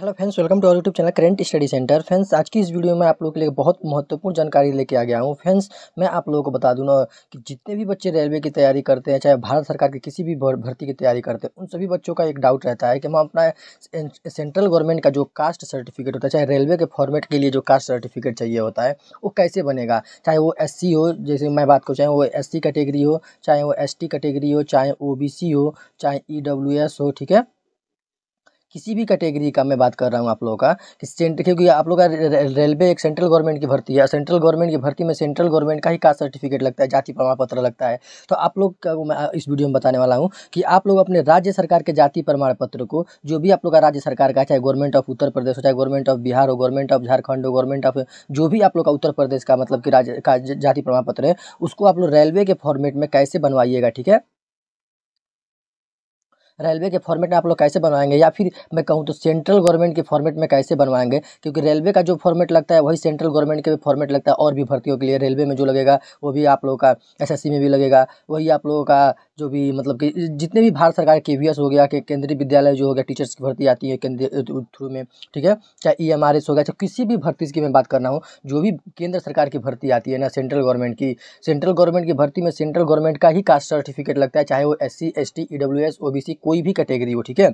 hello friends welcome to our YouTube channel current study centre friends आज की इस video में आप लोगों के लिए बहुत महत्वपूर्ण जानकारी लेके आ गया हूँ फ्रेंड्स मैं आप लोगों को बता दूँ ना कि जितने भी बच्चे रेलवे की तैयारी करते हैं चाहे भारत सरकार की किसी भी भर्ती की तैयारी करते हैं उन सभी बच्चों का एक डाउट रहता है कि हम अपना सेंट्रल गवर्नमेंट का जो कास्ट सर्टिफिकेट होता है चाहे रेलवे के फॉर्मेट के लिए जो कास्ट सर्टिफिकेट चाहिए होता है वो कैसे बनेगा चाहे वो एस हो जैसे मैं बात करूँ चाहे वो एस कैटेगरी हो चाहे वो एस कैटेगरी हो चाहे ओ हो चाहे ई e हो ठीक है किसी भी कैटेगरी का मैं बात कर रहा हूँ आप लोगों का कि सेंट क्योंकि आप लोग का रेलवे एक सेंट्रल गवर्नमेंट की भर्ती है सेंट्रल गवर्नमेंट की भर्ती में सेंट्रल गवर्नमेंट का ही कास्ट सर्टिफिकेट लगता है जाति प्रमाण पत्र लगता है तो आप लोग का मैं इस वीडियो में बताने वाला हूँ कि आप लोग अपने राज्य सरकार के जाति प्रमाण पत्र को जो भी आप लोग का राज्य सरकार का चाहे गवर्नमेंट ऑफ उत्तर प्रदेश हो चाहे गवर्नमेंट ऑफ बिहार हो गवर्नमेंट ऑफ झारखंड हो गवर्नमेंट ऑफ जो भी आप लोग का उत्तर प्रदेश का मतलब कि राज्य का जाति प्रमाण पत्र है उसको आप लोग रेलवे के फॉर्मेट में कैसे बनवाइएगा ठीक है रेलवे के फॉर्मेट में आप लोग कैसे बनवाएंगे या फिर मैं कहूँ तो सेंट्रल गवर्नमेंट के फॉर्मेट में कैसे बनवाएंगे क्योंकि रेलवे का जो फॉर्मेट लगता है वही सेंट्रल गवर्नमेंट के भी फॉर्मेट लगता है और भी भर्तियों के लिए रेलवे में जो लगेगा वो भी आप लोगों का एस में भी लगेगा वही आप लोगों का जो भी मतलब कि जितने भी भारत सरकार के वी हो गया कि केंद्रीय विद्यालय जो हो गया टीचर्स की भर्ती आती है केंद्रीय थ्रू में ठीक है चाहे ई एम आर एस हो गया चाहे किसी भी भर्ती की मैं बात करना हूँ जो भी केंद्र सरकार की भर्ती आती है ना सेंट्रल गवर्नमेंट की सेंट्रल गवर्नमेंट की भर्ती में सेंट्रल गवर्नमेंट का ही कास्ट सर्टिफिकेट लगता है चाहे वो S C S T E W S O B C कोई भी कैटेगरी हो ठीक है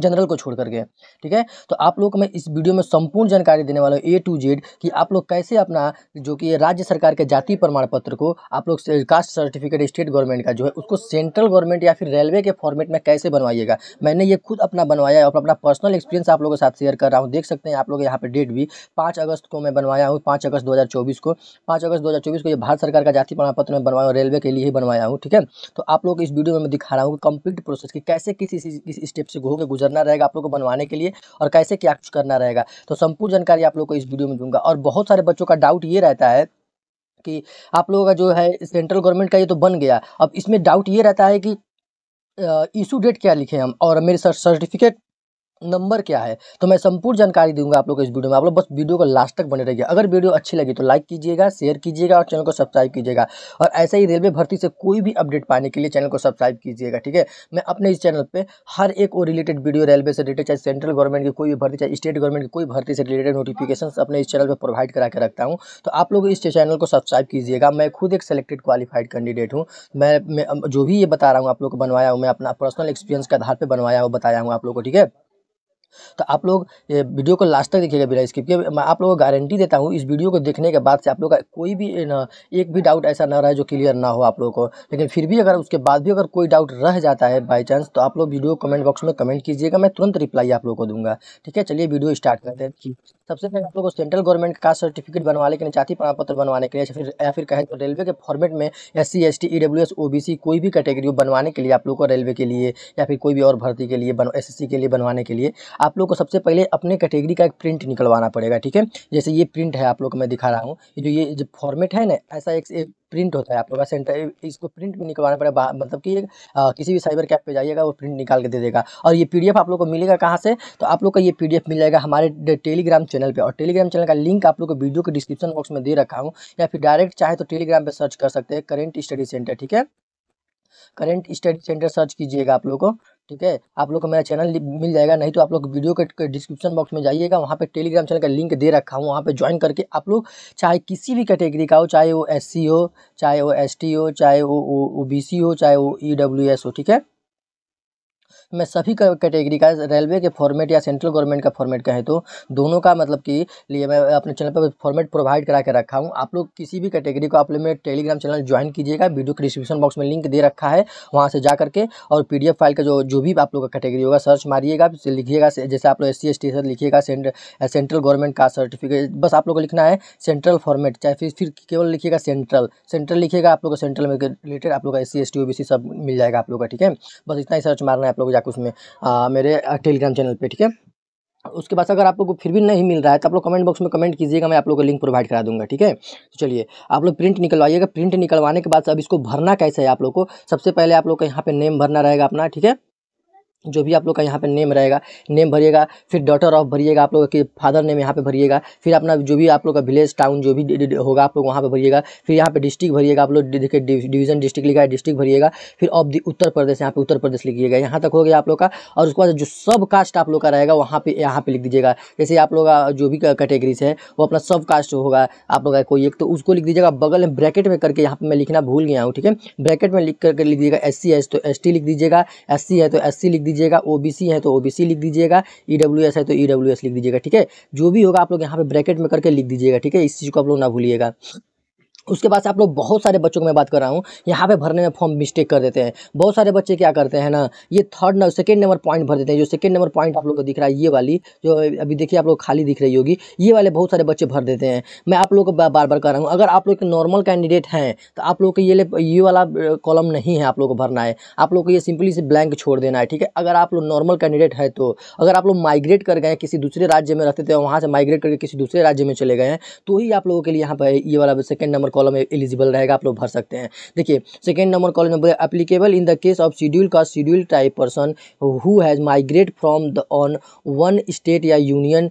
जनरल को छोड़ करके ठीक है तो आप लोग को मैं इस वीडियो में संपूर्ण जानकारी देने वाला हूँ ए टू जेड कि आप लोग कैसे अपना जो कि राज्य सरकार के जाति प्रमाण पत्र को आप लोग कास्ट सर्टिफिकेट स्टेट गवर्नमेंट का जो है उसको सेंट्रल गवर्नमेंट या फिर रेलवे के फॉर्मेट में कैसे बनवाइएगा मैंने ये खुद अपना बनवाया है और अपना पर्सनल एक्सपीरियंस आप लोगों के साथ शेयर कर रहा हूँ देख सकते हैं आप लोग यहाँ पर डेट भी पाँच अगस्त को मैं बनवाया हूँ पाँच अगस्त दो को पाँच अगस्त दो को ये भारत सरकार का जाति प्रमाण पत्र में बनवाया हूँ रेलवे के लिए ही बनवाया हूँ ठीक है तो आप लोग इस वीडियो में दिखा रहा हूँ कंप्लीट प्रोसेस की कैसे किसी किस स्टेप से घोगे गुजर गुजरना रहेगा आप लोग को बनवाने के लिए और कैसे क्या कुछ करना रहेगा तो संपूर्ण जानकारी आप लोग को इस वीडियो में दूंगा और बहुत सारे बच्चों का डाउट ये रहता है कि आप लोगों का जो है सेंट्रल गवर्नमेंट का ये तो बन गया अब इसमें डाउट ये रहता है कि इशू डेट क्या लिखे हम और मेरे सर्टिफिकेट नंबर क्या है तो मैं संपूर्ण जानकारी दूंगा आप लोग को इस वीडियो में आप लोग बस वीडियो को लास्ट तक बने रहिए अगर वीडियो अच्छी लगी तो लाइक कीजिएगा शेयर कीजिएगा और चैनल को सब्सक्राइब कीजिएगा और ऐसे ही रेलवे भर्ती से कोई भी अपडेट पाने के लिए चैनल को सब्सक्राइब कीजिएगा ठीक है मैं अपने इस चैनल पर हर एक और रिलेटेड वीडियो रेलवे से रिलेटेड चाहे सेंट्रल गवर्नमेंट की कोई भी भर्ती चाहे स्टेट गवर्नमेंट की कोई भर्ती से रिलेटेड नोटिफिकेशन अपने इस चैनल पर प्रोवाइड करा के रखता हूँ तो आप लोग इस चैनल को सब्सक्राइब कीजिएगा मैं खुद एक सेलेक्टेड क्वालिफाइड कैंडिडेट हूँ मैं जो भी ये बता रहा हूँ आप लोग को बनवाया हूँ मैं अपना पर्सनल एक्सपीरियंस के आधार पर बनवाया हूँ बताया हूँ आप लोग को ठीक है तो आप लोग ये वीडियो को लास्ट तक देखिएगा बिना स्किप के मैं आप लोगों को गारंटी देता हूँ इस वीडियो को देखने के बाद से आप लोग का कोई भी ना एक भी डाउट ऐसा ना रहे जो क्लियर ना हो आप लोगों को लेकिन फिर भी अगर उसके बाद भी अगर कोई डाउट रह जाता है बाई चांस तो आप लोग वीडियो कमेंट बॉक्स में कमेंट कीजिएगा मैं तुरंत रिप्लाई आप लोग को दूंगा ठीक है चलिए वीडियो स्टार्ट करते हैं सबसे पहले आप लोग को सेंट्रल गवर्नमेंट का सर्टिफिकेट बनवाने के लिए जाति प्रमाण पत्र बनवाने के लिए फिर या फिर कहें तो रेलवे के फॉर्मेट में S C S T E W S O B C कोई भी कैटेगरी बनवाने के लिए आप लोग को रेलवे के लिए या फिर कोई भी और भर्ती के लिए बन एस सी के लिए बनवाने के लिए आप लोग को सबसे पहले अपने कैटेगरी का एक प्रिंट निकलवाना पड़ेगा ठीक है जैसे ये प्रिंट है आप लोग को मैं दिखा रहा हूँ जो ये जो फॉर्मेट है ना ऐसा एक प्रिंट होता है आप लोग का सेंटर इसको प्रिंट भी निकलवाना पड़ेगा मतलब कि किसी भी साइबर कैप पे जाइएगा वो प्रिंट निकाल के दे देगा और ये पीडीएफ आप लोग को मिलेगा कहाँ से तो आप लोग का ये पीडीएफ मिल जाएगा हमारे टेलीग्राम चैनल पर और टेलीग्राम चैनल का लिंक आप लोग को वीडियो के डिस्क्रिप्शन बॉक्स में दे रखा हूँ या फिर डायरेक्ट चाहे तो टेलीग्राम पर सर्च कर सकते हैं करेंट स्टडी सेंटर ठीक है करेंट स्टडी सेंटर सर्च कीजिएगा आप लोग को ठीक है आप लोग को मेरा चैनल मिल जाएगा नहीं तो आप लोग वीडियो के डिस्क्रिप्शन बॉक्स में जाइएगा वहाँ पे टेलीग्राम चैनल का लिंक दे रखा हूँ वहाँ पे ज्वाइन करके आप लोग चाहे किसी भी कैटेगरी का हो चाहे वो एस हो चाहे वो एस हो चाहे वो ओ बी हो चाहे वो ई e हो ठीक है में सभी कैटेगरी का रेलवे के फॉर्मेट या सेंट्रल गवर्नमेंट का फॉर्मेट कहें तो दोनों का मतलब कि लिए मैं अपने चैनल पर फॉर्मेट प्रोवाइड करा के रखा हूँ आप लोग किसी भी कैटेगरी को आप लोग मेरे टेलीग्राम चैनल ज्वाइन कीजिएगा वीडियो के डिस्क्रिप्शन बॉक्स में लिंक दे रखा है वहाँ से जा करके और पी फाइल का जो जो भी आप लोग का कैटेगरी होगा सर्च मारिएगा लिखिएगा जैसे आप लोग S C S T sir लिखिएगा सेंट्रल गवर्नमेंट का सर्टिफिकेट बस आप लोग को लिखना है सेंट्रल फॉर्मेट चाहे फिर फिर केवल लिखिएगा सेंट्रल सेंट्रल लिखिएगा आप लोग को सेंट्रल में रिलेटेड आप लोग का S C S T O B C सब मिल जाएगा आप लोग का ठीक है बस इतना ही सर्च मारना है आप लोग बैक उसमें आ, मेरे टेलीग्राम चैनल पर ठीक है उसके बाद अगर आप लोग को फिर भी नहीं मिल रहा है तो आप लोग कमेंट बॉक्स में कमेंट कीजिएगा मैं आप लोगों को लिंक प्रोवाइड करा दूंगा ठीक है तो चलिए आप लोग प्रिंट निकलवाइएगा प्रिंट निकलवाने के बाद अब इसको भरना कैसे है आप लोग को सबसे पहले आप लोग का यहाँ पे नेम भरना रहेगा अपना ठीक है जो भी आप लोग का यहाँ पे नेम रहेगा नेम भरिएगा फिर डॉटर ऑफ भरिएगा आप लोग के फादर नेम यहाँ पे भरिएगा फिर अपना जो भी आप लोग का विलेज टाउन जो भी होगा आप लोग वहाँ पे भरिएगा फिर यहाँ पे डिस्ट्रिक्ट भरिएगा आप लोग देखिए डिवीजन डिस्ट्रिक्ट लिखा है डिस्ट्रिक्ट भरिएगा फिर ऑफ दी उत्तर प्रदेश यहाँ पे उत्तर प्रदेश लिखिएगा यहाँ तक हो गया आप लोग का और उसके बाद जो सब कास्ट आप लोग का रहेगा वहाँ पर यहाँ पर लिख दीजिएगा जैसे आप लोग का जो भी कैटेगरीज है वो अपना सब कास्ट होगा आप लोग का कोई एक तो उसको लिख दीजिएगा बगल में ब्रैकेट में करके यहाँ पर मैं लिखना भूल गया हूँ ठीक है ब्रैकेट में लिख करके लिख दीजिएगा एस सी तो एस लिख दीजिएगा एस है तो एस लिख दीजिएगा ओबीसी है तो ओबीसी लिख दीजिएगा ई e है तो ई e लिख दीजिएगा ठीक है जो भी होगा आप लोग यहाँ पे ब्रैकेट में करके लिख दीजिएगा ठीक है इस चीज़ को आप लोग ना भूलिएगा उसके बाद से आप लोग बहुत सारे बच्चों को मैं बात कर रहा हूँ यहाँ पे भरने में फॉर्म मिस्टेक कर देते हैं बहुत सारे बच्चे क्या करते हैं ना ये third number second number point भर देते हैं जो सेकेंड नंबर पॉइंट आप लोग को दिख रहा है ये वाली जो अभी देखिए आप लोग खाली दिख रही होगी ये वाले बहुत सारे बच्चे भर देते हैं मैं आप लोग को बार बार कर रहा हूँ अगर आप लोग नॉर्मल कैंडिडेट हैं तो आप लोग को ये ये वाला कॉलम नहीं है आप लोग को भरना है आप लोग को ये सिंपली से ब्लैंक छोड़ देना है ठीक है अगर आप लोग नॉर्मल कैंडिडेट है तो अगर आप लोग माइग्रेट कर गए किसी दूसरे राज्य में रहते थे वहाँ से माइग्रेट करके किसी दूसरे राज्य में चले गए हैं तो ही आप लोगों के लिए यहाँ पर ये वाला second number column eligible e- रहेगा आप लोग भर सकते हैं देखिए second number column number applicable in the case of schedule का schedule type person who has migrate from the on one state या यूनियन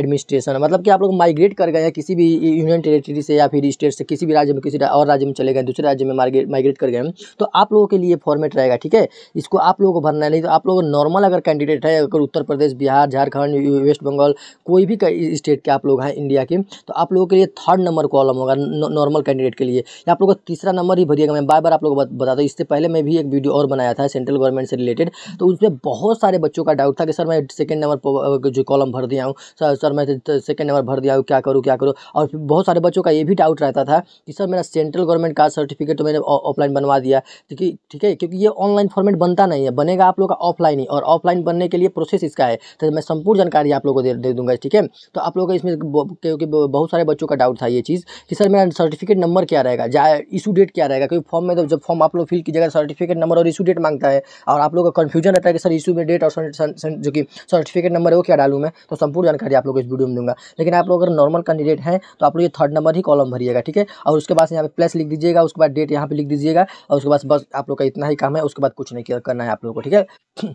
एडमिनिस्ट्रेशन uh, मतलब कि आप लोग माइग्रेट कर गए हैं किसी भी यूनियन टेरेटरी से या फिर स्टेट से किसी भी राज्य में किसी और राज्य में चले गए दूसरे राज्य में माइग्रेट कर गए तो आप लोगों के लिए फॉर्मेट रहेगा ठीक है इसको आप लोगों को भरना है नहीं तो आप लोग नॉर्मल अगर कैंडिडेट है अगर उत्तर प्रदेश बिहार झारखंड वेस्ट बंगाल कोई भी स्टेट के आप लोग हैं इंडिया के तो आप लोगों के लिए थर्ड नंबर कॉलम होगा नॉर्मल नॉर्मल कैंडिडेट के लिए आप लोग का तीसरा नंबर ही भरिएगा मैं बार बार आप लोग को बता दूँ इससे पहले मैं भी एक वीडियो और बनाया था सेंट्रल गवर्नमेंट से रिलेटेड तो उसमें बहुत सारे बच्चों का डाउट था कि सर मैं सेकेंड नंबर जो कॉलम भर दिया हूँ सर सर मैं सेकेंड नंबर भर दिया हूँ क्या करूँ क्या करूँ और बहुत सारे बच्चों का ये भी डाउट रहता था कि सर मेरा सेंट्रल गवर्नमेंट का सर्टिफिकेट तो मैंने ऑफलाइन बनवा दिया क्योंकि तो ठीक है क्योंकि ये ऑनलाइन फॉर्मेट बनता नहीं है बनेगा आप लोग का ऑफलाइन ही और ऑफलाइन बनने के लिए प्रोसेस इसका है तो मैं संपूर्ण जानकारी आप लोगों को दे, दे दूंगा ठीक है तो आप लोगों का इसमें क्योंकि बहुत सारे बच्चों का डाउट था ये चीज़ कि सर मेरा सर्टिफिकेट सर्टिफिकेट नंबर क्या रहेगा जाए इशू डेट क्या रहेगा क्योंकि फॉर्म में तो जब फॉर्म आप लोग फिल कीजिएगा सर्टिफिकेट नंबर और इशू डेट मांगता है और आप लोग का कन्फ्यूजन रहता है कि सर इशू में डेट और जो कि सर्टिफिकेट नंबर है वो क्या डालूँ मैं तो संपूर्ण जानकारी आप लोग इस वीडियो में दूंगा लेकिन आप लोग अगर नॉर्मल कैंडिडेट हैं तो आप लोग ये थर्ड नंबर ही कॉलम भरिएगा ठीक है और उसके बाद यहाँ पे प्लस लिख दीजिएगा उसके बाद डेट यहाँ पे लिख दीजिएगा और उसके बाद बस आप लोग का इतना ही काम है उसके बाद कुछ नहीं करना है आप लोग को ठीक है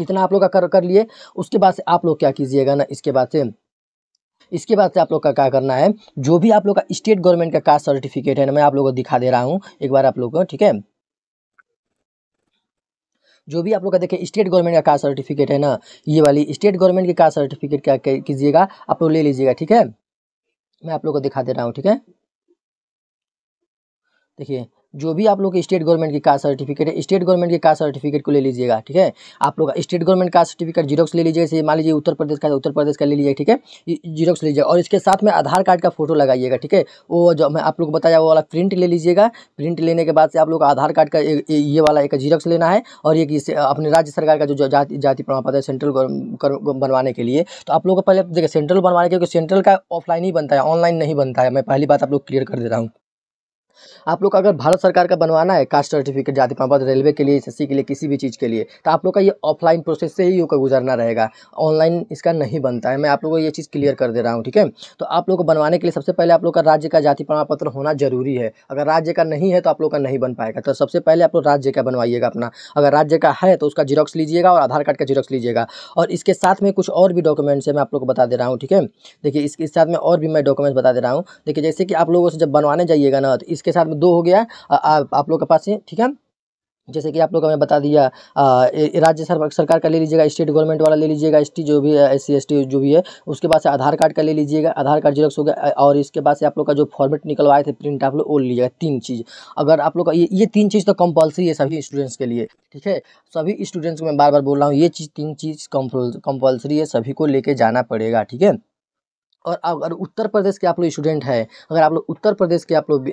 इतना आप लोग का कर कर लिए उसके बाद से आप लोग क्या कीजिएगा ना इसके बाद से इसके बाद से आप लोग का क्या करना है जो भी आप लोग का स्टेट गवर्नमेंट का कास्ट सर्टिफिकेट है ना मैं आप लोगों को दिखा दे रहा हूँ एक बार आप लोग को ठीक है जो भी आप लोग का देखिए स्टेट गवर्नमेंट का कास्ट सर्टिफिकेट है ना ये वाली स्टेट गवर्नमेंट की कास्ट सर्टिफिकेट क्या कीजिएगा आप लोग ले लीजिएगा ठीक है मैं आप लोग को दिखा दे रहा हूँ ठीक है देखिए जो भी आप लोग के स्टेट गवर्नमेंट की कास्ट सर्टिफिकेट है स्टेट गवर्नमेंट की कास्ट सर्टिफिकेट को ले लीजिएगा ठीक है आप लोग state government caste certificate xerox ले लीजिए जैसे मान लीजिए उत्तर प्रदेश का उत्तर प्रदेश का ले लीजिए ठीक है जीरोक्स लीजिए और इसके साथ में आधार कार्ड का फोटो लगाइएगा ठीक है वो जो मैं आप लोग बताया वो वाला प्रिंट ले लीजिएगा प्रिंट लेने के बाद से आप लोग आधार कार्ड का ये वाला एक जीरोक्स लेना है और एक अपने राज्य सरकार का जो जाति जाति प्रमाण पत्र है सेंट्रल बनवाने के लिए तो आप लोग को पहले देखिए सेंट्रल बनवाने के क्योंकि सेंट्रल का ऑफलाइन ही बनता है ऑनलाइन नहीं बनता है मैं पहली बात आप लोग क्लियर कर दे रहा हूँ आप लोग का अगर भारत सरकार का बनवाना है कास्ट सर्टिफिकेट जाति प्रमाण पत्र रेलवे के लिए एस के लिए किसी भी चीज़ के लिए तो आप लोग का ये ऑफलाइन प्रोसेस से ही होकर गुजरना रहेगा ऑनलाइन इसका नहीं बनता है मैं आप लोगों को ये चीज़ क्लियर कर दे रहा हूँ ठीक है तो आप लोग को बनवाने के लिए सबसे पहले आप लोग का राज्य का जाति प्रमाण पत्र होना जरूरी है अगर राज्य का नहीं है तो आप लोग का नहीं बन पाएगा तो सबसे पहले आप लोग राज्य का बनवाइएगा अपना अगर राज्य का है तो उसका जीरोक्स लीजिएगा और आधार कार्ड का जीरोक्स लीजिएगा और इसके साथ में कुछ और भी डॉक्यूमेंट्स है मैं आप लोग को बता दे रहा हूँ ठीक है देखिए इसके साथ में और भी मैं डॉक्यूमेंट्स बता दे रहा हूँ देखिए जैसे कि आप लोगों से जब बनवाने जाइएगा ना तो इस इसके साथ में दो हो गया आ, आ, आप लोग के पास है ठीक है जैसे कि आप लोग का मैं बता दिया राज्य सरकार का ले लीजिएगा स्टेट गवर्नमेंट वाला ले लीजिएगा एस जो भी है एस सी जो भी है उसके बाद से आधार कार्ड का ले लीजिएगा आधार कार्ड जेरोक्स हो गया और इसके बाद से आप लोग का जो फॉर्मेट निकलवाए थे प्रिंट आप लोग वो लीजिएगा तीन चीज़ अगर आप लोग का ये ये तीन चीज़ तो कंपलसरी है सभी स्टूडेंट्स के लिए ठीक है सभी स्टूडेंट्स को मैं बार बार बोल रहा हूँ ये चीज़ तीन चीज़ कंपल्सरी है सभी को लेके जाना पड़ेगा ठीक है और अगर उत्तर प्रदेश के आप लोग स्टूडेंट हैं अगर आप लोग उत्तर प्रदेश के आप लोग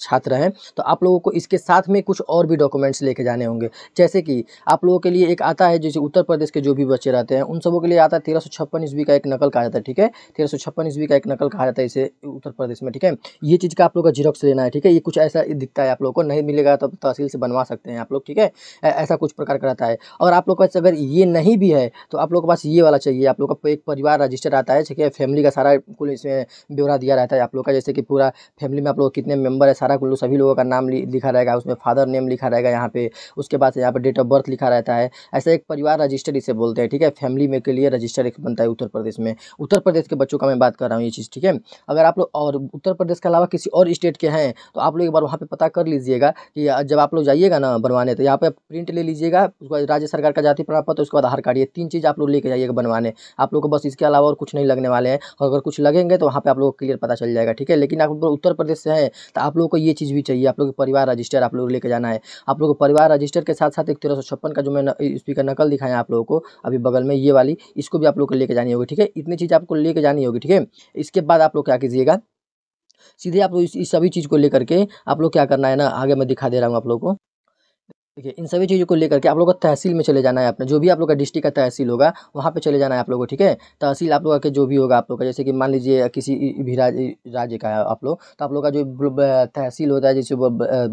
छात्र हैं तो आप लोगों को इसके साथ में कुछ और भी डॉक्यूमेंट्स लेके जाने होंगे जैसे कि आप लोगों के लिए एक आता है जैसे उत्तर प्रदेश के जो भी बच्चे रहते हैं उन सबों के लिए आता है तेरह सौ छप्पन ईस्वी का एक नकल कहा जाता है ठीक है तेरह सौ छप्पन ईस्वी का एक नकल कहा जाता है इसे उत्तर प्रदेश में ठीक है ये चीज़ का आप लोग का जीरोक्स लेना है ठीक है ये कुछ ऐसा दिखता है आप लोग को नहीं मिलेगा तो तहसील से बनवा सकते हैं आप लोग ठीक है ऐसा कुछ प्रकार का रहता है और आप लोग के पास अगर ये नहीं भी है तो आप लोग के पास ये वाला चाहिए आप लोग का एक परिवार रजिस्टर आता है ठीक है फैमिली का सारा सारा कुल इसमें ब्यौरा दिया रहता है आप लोग का जैसे कि पूरा फैमिली में आप लोग कितने मेंबर है सारा कुल सभी लोगों का नाम लिखा रहेगा उसमें फादर नेम लिखा रहेगा यहाँ पे उसके बाद यहाँ पर डेट ऑफ बर्थ लिखा रहता है ऐसा एक परिवार रजिस्टर इसे बोलते हैं ठीक है फैमिली में के लिए रजिस्टर एक बनता है उत्तर प्रदेश में उत्तर प्रदेश के बच्चों का मैं बात कर रहा हूँ ये चीज़ ठीक है अगर आप लोग और उत्तर प्रदेश के अलावा किसी और स्टेट के हैं तो आप लोग एक बार वहाँ पर पता कर लीजिएगा कि जब आप लोग जाइएगा ना बनवाने तो यहाँ पर प्रिंट ले लीजिएगा उसके बाद राज्य सरकार का जाति प्रमाण पत्र उसके बाद आधार कार्ड ये तीन चीज़ आप लोग लेके जाइएगा बनवाने आप लोग को बस इसके अलावा और कुछ नहीं लगने वाले हैं और अगर कुछ लगेंगे तो वहाँ पर आप लोग को क्लियर पता चल जाएगा ठीक है लेकिन आप लोग उत्तर प्रदेश से हैं तो आप लोग को ये चीज़ भी चाहिए आप लोग परिवार रजिस्टर आप लोग लेके जाना है आप लोग को परिवार रजिस्टर के साथ साथ एक तेरह का जो मैं स्पीकर नकल दिखाया आप लोगों को अभी बगल में ये वाली इसको भी आप लोग को लेकर जानी होगी ठीक है इतनी चीज़ आपको लेके जानी होगी ठीक है इसके बाद आप लोग क्या कीजिएगा सीधे आप लोग इस सभी चीज़ को लेकर के आप लोग क्या करना है ना आगे मैं दिखा दे रहा हूँ आप लोगों को देखिए इन सभी चीज़ों को लेकर के आप लोगों को तहसील में चले जाना है आपने जो भी आप लोग का डिस्ट्रिक्ट का तहसील होगा वहाँ पे चले जाना है आप लोगों को ठीक है तहसील आप लोगों का जो भी होगा आप लोग का जैसे कि मान लीजिए किसी भी राज्य का है आप लोग तो आप लोग का जो तहसील होता है जैसे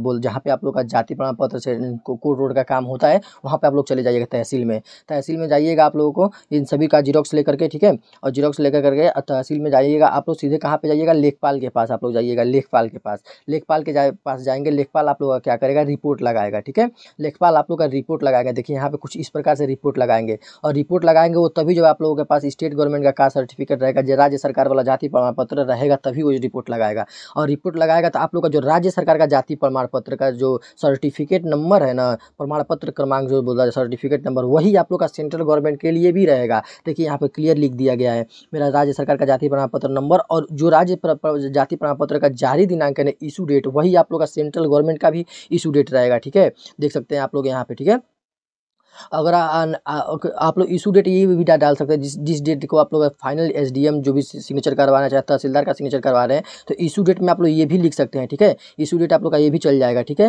बोल जहाँ पे आप लोग का जाति प्रमाण पत्र से कोर्ट रोड का काम होता है वहाँ पर आप लोग चले जाइएगा तहसील में तहसील में जाइएगा आप लोगों को इन सभी का जीरोक्स लेकर के ठीक है और जीरोक्स लेकर करके तहसील में जाइएगा आप लोग सीधे कहाँ पर जाइएगा लेखपाल के पास आप लोग जाइएगा लेखपाल के पास लेखपाल के पास जाएंगे लेखपाल आप लोग क्या करेगा रिपोर्ट लगाएगा ठीक है लेखपाल आप लोग का रिपोर्ट लगाएगा देखिए यहाँ पे कुछ इस प्रकार से रिपोर्ट लगाएंगे और रिपोर्ट लगाएंगे वो तभी जब आप लोगों के पास स्टेट गवर्नमेंट का कास्ट सर्टिफिकेट रहेगा जो राज्य सरकार वाला जाति प्रमाण पत्र रहेगा तभी वो रिपोर्ट लगाएगा और रिपोर्ट लगाएगा तो आप लोग का जो राज्य सरकार का जाति प्रमाण पत्र का जो सर्टिफिकेट नंबर है ना प्रमाण पत्र क्रमांक जो बोला सर्टिफिकेट नंबर वही आप लोग का सेंट्रल गवर्नमेंट के लिए भी रहेगा देखिए यहाँ पर क्लियर लिख दिया गया है मेरा राज्य सरकार का जाति प्रमाण पत्र नंबर और जो राज्य जाति प्रमाण पत्र का जारी दिनांक है इशू डेट वही आप लोग का सेंट्रल गवर्नमेंट का भी इशू डेट रहेगा ठीक है देख सकते सकते हैं आप लोग यहाँ पे ठीक है अगर आ, आ, आ, आप लोग इशू डेट ये भी डाल सकते हैं जिस जिस डेट को आप लोग फाइनल एसडीएम जो भी सिग्नेचर करवाना चाहते हैं तहसीलदार का सिग्नेचर करवा रहे हैं तो इशू डेट में आप लोग ये भी लिख सकते हैं ठीक है इशू डेट आप लोग का ये भी चल जाएगा ठीक है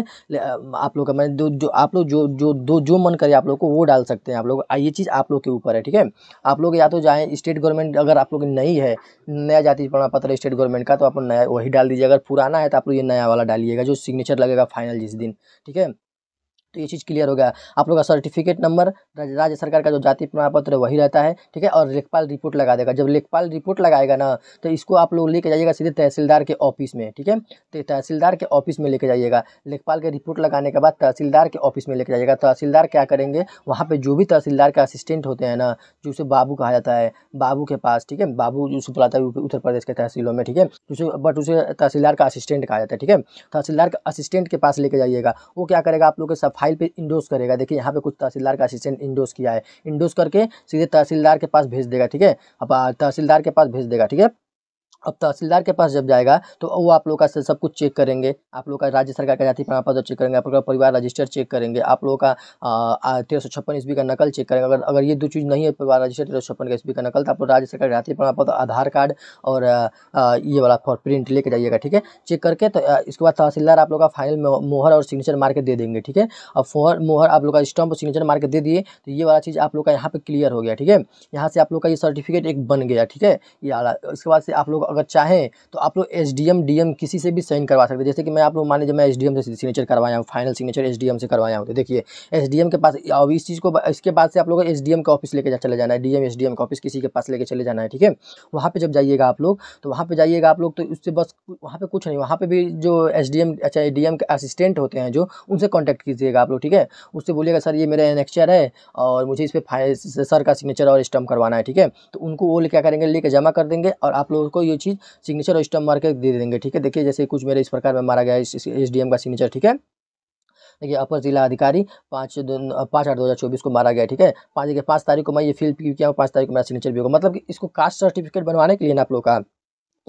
आप लोग का मैंने दो जो आप लोग जो जो दो जो मन करे आप लोग को वो डाल सकते हैं आप लोग ये चीज़ आप लोग के ऊपर है ठीक है आप लोग या तो जाएँ स्टेट गवर्नमेंट अगर आप लोग नहीं है नया जाति प्रमाण पत्र स्टेट गवर्नमेंट का तो आप नया वही डाल दीजिए अगर पुराना है तो आप लोग ये नया वाला डालिएगा जो सिग्नेचर लगेगा फाइनल जिस दिन ठीक है तो ये चीज़ क्लियर हो गया आप लोग का सर्टिफिकेट नंबर राज्य सरकार का जो जाति प्रमाण पत्र है वही रहता है ठीक है और लेखपाल रिपोर्ट लगा देगा जब लेखपाल रिपोर्ट लगाएगा ना तो इसको आप लोग लेके जाइएगा सीधे तहसीलदार के ऑफिस में ठीक है तो तहसीलदार के ऑफिस में लेके जाइएगा लेखपाल के रिपोर्ट लगाने के बाद तहसीलदार के ऑफिस में लेके जाइएगा तहसीलदार क्या करेंगे वहाँ पर जो भी तहसीलदार के असिस्टेंट होते हैं ना जो उसे बाबू कहा जाता है बाबू के पास ठीक है बाबू जिसे बुलाता है उत्तर प्रदेश के तहसीलों में ठीक है उसे बट उसे तहसीलदार का असिस्टेंट कहा जाता है ठीक है तहसीलदार के असिस्टेंट के पास लेके जाइएगा वो क्या करेगा आप लोग के सफाई फाइल पे इंडोस करेगा देखिए यहाँ पे कुछ तहसीलदार का असिस्टेंट इंडोस किया है इंडोस करके सीधे तहसीलदार के पास भेज देगा ठीक है अब तहसीलदार के पास भेज देगा ठीक है अब तहसीलदार के पास जब जाएगा तो वो आप लोग का सब कुछ चेक करेंगे आप लोग का राज्य सरकार का जाति प्रमाण पत्र चेक करेंगे आप लोग का परिवार रजिस्टर चेक करेंगे आप लोगों का तेरह सौ छप्पन ईस्वी का नकल चेक करेंगे अगर अगर ये दो चीज़ नहीं है परिवार रजिस्टर तेरह सौ छप्पन का ईस्वी का नकल तो आप लोग राज्य सरकार का जाति प्रमाण पत्र आधार कार्ड और ये वाला फॉर प्रिंट लेके जाइएगा ठीक है चेक करके तो इसके बाद तहसीलदार आप लोग का फाइनल मोहर और सिग्नेचर मार के दे देंगे ठीक है और फोहर मोहर आप लोग का स्टम्प और सिग्नेचर मार के दे दिए तो ये वाला चीज़ आप लोग का यहाँ पर क्लियर हो गया ठीक है यहाँ से आप लोग का ये सर्टिफिकेट एक बन गया ठीक है ये इसके बाद से आप लोग अगर चाहें तो आप लोग एस डी किसी से भी साइन करवा सकते हैं जैसे कि मैं आप लोग मान लीजिए मैं एस से सिग्नेचर करवाया हूँ फाइनल सिग्नेचर एस से करवाया हूँ तो देखिए एस के पास अब इस चीज़ को इसके बाद से आप लोग एस का ऑफिस लेकर चले जाना है डीएम एस का ऑफिस किसी के पास लेकर चले जाना है ठीक है वहाँ पर जब जाइएगा आप लोग तो वहाँ पर जाइएगा आप लोग तो उससे बस वहाँ पर कुछ नहीं वहाँ पर भी जो एस अच्छा डी के असिस्टेंट होते हैं जो उनसे कॉन्टैक्ट कीजिएगा आप लोग ठीक है उससे बोलिएगा सर ये मेरा एनेक्चर है और मुझे इस पर सर का सिग्नेचर और स्टम्प करवाना है ठीक है तो उनको वो क्या करेंगे लेके जमा कर देंगे और आप लोगों को ये चीज़ सिग्नेचर और स्टम्प मार दे देंगे ठीक है देखिए जैसे कुछ मेरे इस प्रकार में मारा गया है एस का सिग्नेचर ठीक है देखिए अपर जिला अधिकारी पाँच दो पाँच आठ दो हज़ार चौबीस को मारा गया ठीक है पाँच देखिए पाँच तारीख को मैं ये फिल किया हूँ पाँच तारीख को मेरा सिग्नेचर भी होगा मतलब कि इसको कास्ट सर्टिफिकेट बनवाने के लिए ना आप लोग का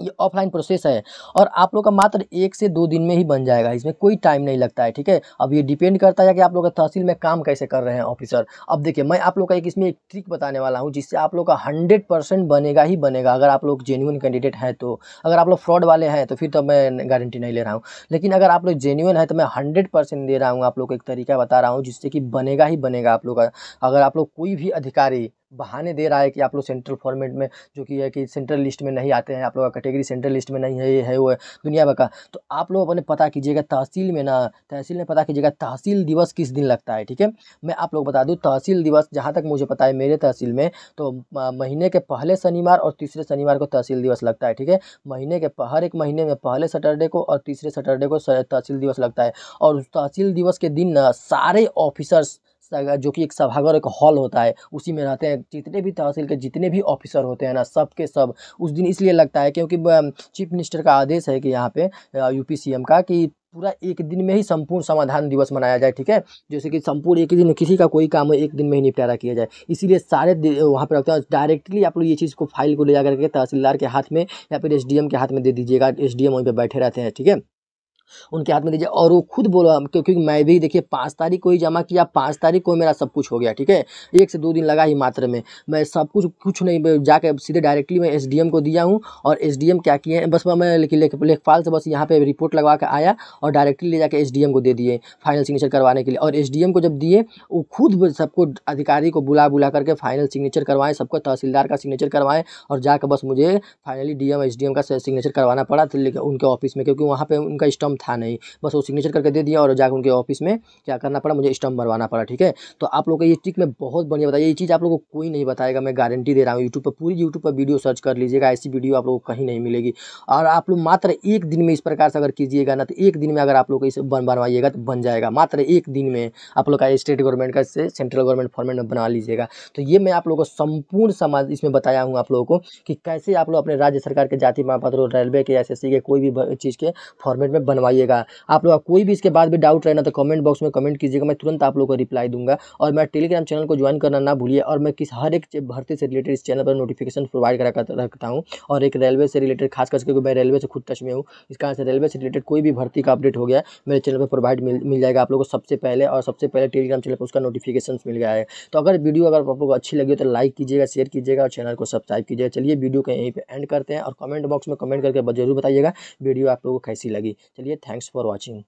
ये ऑफलाइन प्रोसेस है और आप लोग का मात्र एक से दो दिन में ही बन जाएगा इसमें कोई टाइम नहीं लगता है ठीक है अब ये डिपेंड करता है कि आप लोग का तहसील में काम कैसे कर रहे हैं ऑफिसर अब देखिए मैं आप लोग का एक इसमें एक ट्रिक बताने वाला हूँ जिससे आप लोग का हंड्रेड परसेंट बनेगा ही बनेगा अगर आप लोग जेन्यून कैंडिडेट हैं तो अगर आप लोग फ्रॉड वाले हैं तो फिर तो मैं गारंटी नहीं ले रहा हूँ लेकिन अगर आप लोग जेन्यून है तो मैं हंड्रेड दे रहा हूँ आप लोग को एक तरीका बता रहा हूँ जिससे कि बनेगा ही बनेगा आप लोग का अगर आप लोग कोई भी अधिकारी बहाने दे रहा है कि आप लोग सेंट्रल फॉर्मेट में जो कि है कि सेंट्रल लिस्ट में नहीं आते हैं आप लोग का कैटेगरी सेंट्रल लिस्ट में नहीं है ये है वो है दुनिया भर का तो आप लोग अपने पता कीजिएगा तहसील में ना तहसील में पता कीजिएगा तहसील दिवस किस दिन लगता है ठीक है मैं आप लोग बता दूँ तहसील दिवस जहाँ तक मुझे पता है मेरे तहसील में तो महीने के पहले शनिवार और तीसरे शनिवार को तहसील दिवस लगता है ठीक है महीने के हर एक महीने में पहले सैटरडे को और तीसरे सैटरडे को तहसील दिवस लगता है और उस तहसील दिवस के दिन ना सारे ऑफिसर्स जो कि एक सभागार एक हॉल होता है उसी में रहते हैं जितने भी तहसील के जितने भी ऑफिसर होते हैं ना सब के सब उस दिन इसलिए लगता है क्योंकि चीफ मिनिस्टर का आदेश है कि यहाँ पे यूपी सीएम का कि पूरा एक दिन में ही संपूर्ण समाधान दिवस मनाया जाए ठीक है जैसे कि संपूर्ण एक दिन किसी का कोई काम एक दिन में ही निपटारा किया जाए इसीलिए सारे वहाँ पर रखते हैं डायरेक्टली आप लोग ये चीज़ को फाइल को ले जा करके तहसीलदार के हाथ में या फिर एसडीएम के हाथ में दे दीजिएगा एसडीएम वहीं पर बैठे रहते हैं ठीक है उनके हाथ में दीजिए और वो खुद बोला क्योंकि मैं भी देखिए पाँच तारीख को ही जमा किया पाँच तारीख को मेरा सब कुछ हो गया ठीक है एक से दो दिन लगा ही मात्र में मैं सब कुछ कुछ नहीं जाकर सीधे डायरेक्टली मैं एस को दिया हूँ और एस क्या किए हैं बस मैं लेखपाल से बस यहाँ पर रिपोर्ट लगवा कर आया और डायरेक्टली ले जाकर एस को दे दिए फाइनल सिग्नेचर करवाने के लिए और एस को जब दिए वो खुद सबको अधिकारी को बुला बुला करके फाइनल सिग्नेचर करवाएं सबको तहसीलदार का सिग्नेचर करवाएं और जाकर बस मुझे फाइनली डी एम का सिग्नेचर करवाना पड़ा था लेकिन उनके ऑफिस में क्योंकि वहाँ पर उनका स्टम्प स्टम्प था नहीं बस वो सिग्नेचर करके दे दिया और जाकर उनके ऑफिस में क्या करना पड़ा मुझे स्टम्प भरवाना पड़ा ठीक है तो आप लोग को ये ट्रिक मैं बहुत बढ़िया बताया ये चीज़ आप लोग को कोई नहीं बताएगा मैं गारंटी दे रहा हूँ यूट्यूब पर पूरी यूट्यूब पर वीडियो सर्च कर लीजिएगा ऐसी वीडियो आप लोग को कहीं नहीं मिलेगी और आप लोग मात्र एक दिन में इस प्रकार से अगर कीजिएगा ना तो एक दिन में अगर आप लोग इसे बन बनवाइएगा तो बन जाएगा मात्र एक दिन में आप लोग का स्टेट गवर्नमेंट का से सेंट्रल गवर्नमेंट फॉर्मेट में बना लीजिएगा तो ये मैं आप लोग को संपूर्ण समाज इसमें बताया हूँ आप लोगों को कि कैसे आप लोग अपने राज्य सरकार के जाति प्रमाण रेलवे के एस के कोई भी चीज़ के फॉर्मेट में बनवा बनवाइएगा आप लोग कोई भी इसके बाद भी डाउट रहना तो कमेंट बॉक्स में कमेंट कीजिएगा मैं तुरंत आप लोग को रिप्लाई दूंगा और मैं टेलीग्राम चैनल को ज्वाइन करना ना भूलिए और मैं किस हर एक भर्ती से रिलेटेड इस चैनल पर नोटिफिकेशन प्रोवाइड करा रखता हूँ और एक रेलवे से रिलेटेड खास करके क्योंकि मैं रेलवे से खुद टच में हूँ इस कारण से रेलवे से रिलेटेड कोई भी भर्ती का अपडेट हो गया मेरे चैनल पर प्रोवाइड मिल मिल जाएगा आप लोग को सबसे पहले और सबसे पहले टेलीग्राम चैनल पर उसका नोटिफिकेशन मिल गया है तो अगर वीडियो अगर आप लोग अच्छी लगी तो लाइक कीजिएगा शेयर कीजिएगा और चैनल को सब्सक्राइब कीजिएगा चलिए वीडियो को यहीं पर एंड करते हैं और कमेंट बॉक्स में कमेंट करके जरूर बताइएगा वीडियो आप लोगों को कैसी लगी चलिए लिए थैंक्स फॉर वॉचिंग